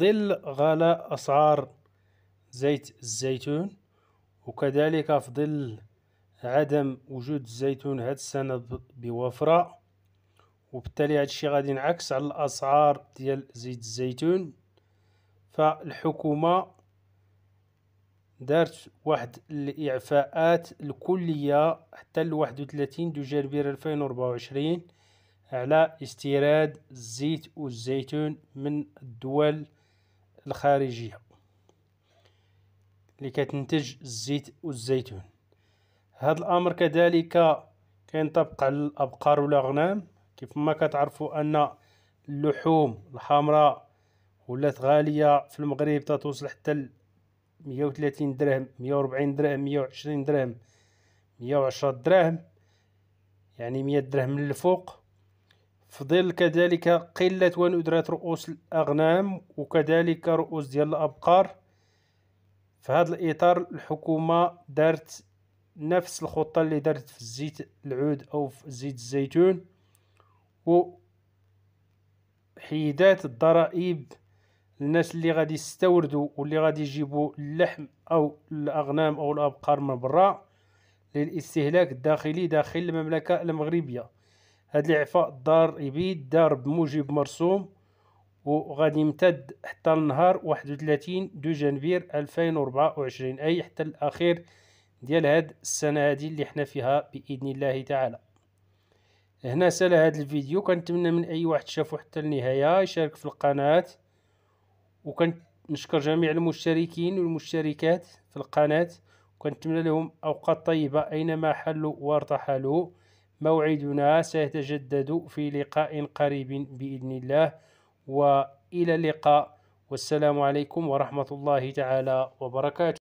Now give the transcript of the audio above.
ظل غلاء أسعار زيت الزيتون وكذلك في ظل عدم وجود الزيتون هاد السنة بوفرة وبالتالي هاد الشي غادي ينعكس على الأسعار ديال زيت الزيتون فالحكومة دارت واحد الإعفاءات الكلية حتى لواحد وثلاثين دو جربير ألفين وربعة وعشرين على استيراد الزيت والزيتون من الدول الخارجية اللي كتنتج الزيت والزيتون هذا الامر كذلك كينطبق على الابقار والاغنام كيف ما كتعرفوا ان اللحوم الحمراء ولات غاليه في المغرب تتوصل حتى ل 130 درهم 140 درهم 120 درهم 110 درهم يعني 100 درهم من الفوق في ظل كذلك قلة وندرة رؤوس الأغنام وكذلك رؤوس ديال الأبقار في هذا الإطار الحكومة دارت نفس الخطة اللي دارت في زيت العود أو في زيت الزيتون و حيدات الضرائب الناس اللي غادي يستوردوا واللي غادي يجيبوا اللحم أو الأغنام أو الأبقار من برا للاستهلاك الداخلي داخل المملكة المغربية هاد الاعفاء الدار يبيد دار بموجب مرسوم وغادي يمتد حتى النهار 31 دو جانفير 2024 اي حتى الاخير ديال هاد السنه هادي اللي حنا فيها باذن الله تعالى هنا سال هاد الفيديو كنتمنى من اي واحد شافو حتى النهايه يشارك في القناه وكنشكر جميع المشتركين والمشتركات في القناه وكنتمنى لهم اوقات طيبه اينما حلوا وارتحلوا موعدنا سيتجدد في لقاء قريب بإذن الله وإلى اللقاء والسلام عليكم ورحمة الله تعالى وبركاته